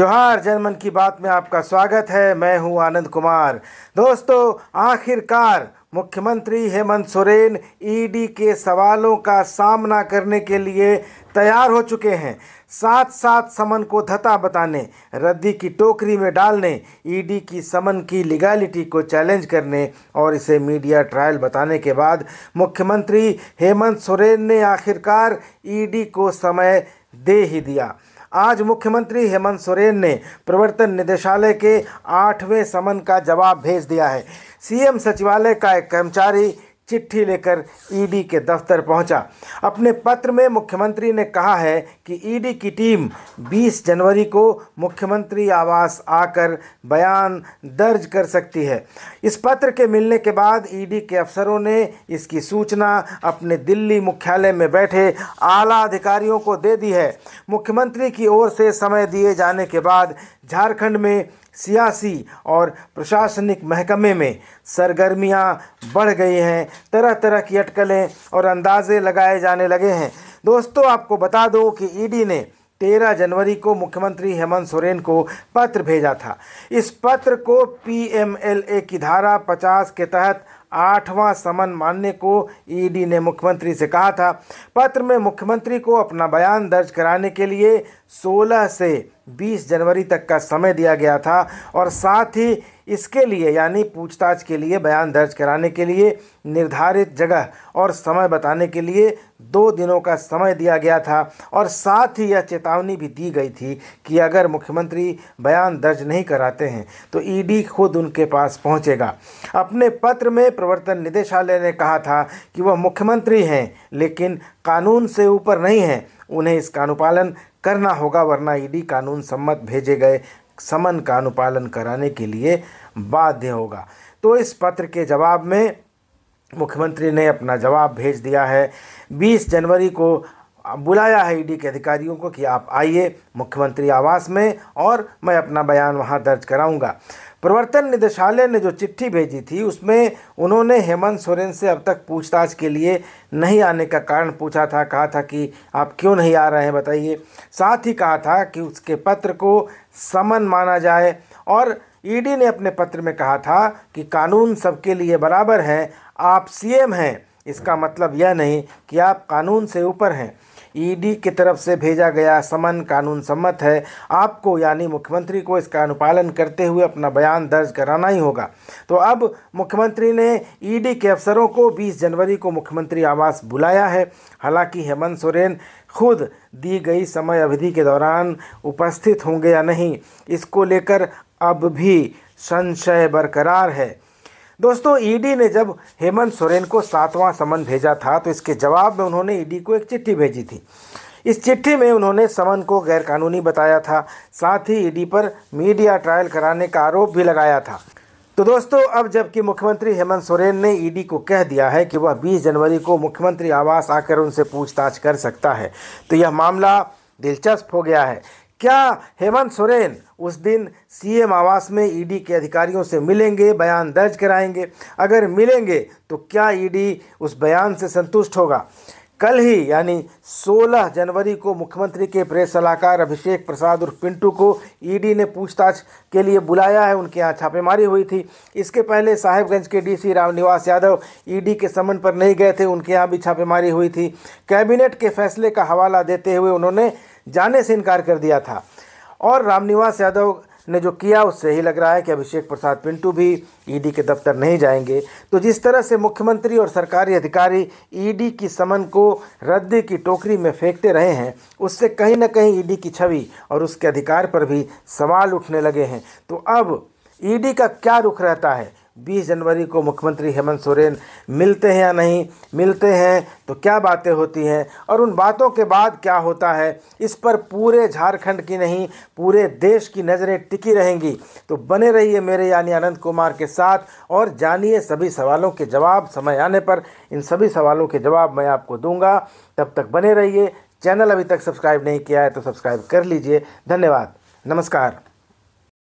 जोहार जर्मन की बात में आपका स्वागत है मैं हूं आनंद कुमार दोस्तों आखिरकार मुख्यमंत्री हेमंत सोरेन ईडी के सवालों का सामना करने के लिए तैयार हो चुके हैं साथ साथ समन को धता बताने रद्दी की टोकरी में डालने ईडी की समन की लीगैलिटी को चैलेंज करने और इसे मीडिया ट्रायल बताने के बाद मुख्यमंत्री हेमंत सोरेन ने आखिरकार ईडी को समय दे ही दिया आज मुख्यमंत्री हेमंत सोरेन ने प्रवर्तन निदेशालय के आठवें समन का जवाब भेज दिया है सीएम सचिवालय का एक कर्मचारी चिट्ठी लेकर ईडी के दफ्तर पहुंचा। अपने पत्र में मुख्यमंत्री ने कहा है कि ईडी की टीम 20 जनवरी को मुख्यमंत्री आवास आकर बयान दर्ज कर सकती है इस पत्र के मिलने के बाद ईडी के अफसरों ने इसकी सूचना अपने दिल्ली मुख्यालय में बैठे आला अधिकारियों को दे दी है मुख्यमंत्री की ओर से समय दिए जाने के बाद झारखंड में सियासी और प्रशासनिक महकमे में सरगर्मियां बढ़ गई हैं तरह तरह की अटकलें और अंदाजे लगाए जाने लगे हैं दोस्तों आपको बता दो कि ईडी ने तेरह जनवरी को मुख्यमंत्री हेमंत सोरेन को पत्र भेजा था इस पत्र को पीएमएलए की धारा 50 के तहत आठवां समन मानने को ईडी ने मुख्यमंत्री से कहा था पत्र में मुख्यमंत्री को अपना बयान दर्ज कराने के लिए 16 से 20 जनवरी तक का समय दिया गया था और साथ ही इसके लिए यानी पूछताछ के लिए बयान दर्ज कराने के लिए निर्धारित जगह और समय बताने के लिए दो दिनों का समय दिया गया था और साथ ही यह चेतावनी भी दी गई थी कि अगर मुख्यमंत्री बयान दर्ज नहीं कराते हैं तो ईडी खुद उनके पास पहुंचेगा अपने पत्र में प्रवर्तन निदेशालय ने कहा था कि वह मुख्यमंत्री हैं लेकिन कानून से ऊपर नहीं हैं उन्हें इसका अनुपालन करना होगा वरना ईडी कानून सम्मत भेजे गए समन का अनुपालन कराने के लिए बाध्य होगा तो इस पत्र के जवाब में मुख्यमंत्री ने अपना जवाब भेज दिया है 20 जनवरी को बुलाया है ईडी के अधिकारियों को कि आप आइए मुख्यमंत्री आवास में और मैं अपना बयान वहां दर्ज कराऊंगा प्रवर्तन निदेशालय ने जो चिट्ठी भेजी थी उसमें उन्होंने हेमंत सोरेन से अब तक पूछताछ के लिए नहीं आने का कारण पूछा था कहा था कि आप क्यों नहीं आ रहे हैं बताइए साथ ही कहा था कि उसके पत्र को समन माना जाए और ईडी ने अपने पत्र में कहा था कि कानून सबके लिए बराबर हैं आप सीएम हैं इसका मतलब यह नहीं कि आप कानून से ऊपर हैं ईडी e की तरफ से भेजा गया समन कानून सम्मत है आपको यानी मुख्यमंत्री को इसका अनुपालन करते हुए अपना बयान दर्ज कराना ही होगा तो अब मुख्यमंत्री ने ईडी e के अफसरों को 20 जनवरी को मुख्यमंत्री आवास बुलाया है हालांकि हेमंत सोरेन खुद दी गई समय अवधि के दौरान उपस्थित होंगे या नहीं इसको लेकर अब भी संशय बरकरार है दोस्तों ईडी e ने जब हेमंत सोरेन को सातवां समन भेजा था तो इसके जवाब में उन्होंने ईडी e को एक चिट्ठी भेजी थी इस चिट्ठी में उन्होंने समन को गैरकानूनी बताया था साथ ही ईडी e पर मीडिया ट्रायल कराने का आरोप भी लगाया था तो दोस्तों अब जबकि मुख्यमंत्री हेमंत सोरेन ने ईडी को कह दिया है कि वह 20 जनवरी को मुख्यमंत्री आवास आकर उनसे पूछताछ कर सकता है तो यह मामला दिलचस्प हो गया है क्या हेमंत सोरेन उस दिन सीएम आवास में ईडी के अधिकारियों से मिलेंगे बयान दर्ज कराएंगे अगर मिलेंगे तो क्या ईडी उस बयान से संतुष्ट होगा कल ही यानी 16 जनवरी को मुख्यमंत्री के प्रेस सलाहकार अभिषेक प्रसाद उर्फ पिंटू को ईडी ने पूछताछ के लिए बुलाया है उनके यहाँ छापेमारी हुई थी इसके पहले साहेबगंज के डीसी रामनिवास यादव ईडी के समन पर नहीं गए थे उनके यहाँ भी छापेमारी हुई थी कैबिनेट के फैसले का हवाला देते हुए उन्होंने जाने से इनकार कर दिया था और रामनिवास यादव ने जो किया उससे ही लग रहा है कि अभिषेक प्रसाद पिंटू भी ईडी e के दफ्तर नहीं जाएंगे तो जिस तरह से मुख्यमंत्री और सरकारी अधिकारी ईडी e की समन को रद्दी की टोकरी में फेंकते रहे हैं उससे कहीं ना कहीं ईडी e की छवि और उसके अधिकार पर भी सवाल उठने लगे हैं तो अब ईडी का क्या रुख रहता है 20 जनवरी को मुख्यमंत्री हेमंत सोरेन मिलते हैं या नहीं मिलते हैं तो क्या बातें होती हैं और उन बातों के बाद क्या होता है इस पर पूरे झारखंड की नहीं पूरे देश की नज़रें टिकी रहेंगी तो बने रहिए मेरे यानी अनंत कुमार के साथ और जानिए सभी सवालों के जवाब समय आने पर इन सभी सवालों के जवाब मैं आपको दूंगा तब तक बने रहिए चैनल अभी तक सब्सक्राइब नहीं किया है तो सब्सक्राइब कर लीजिए धन्यवाद नमस्कार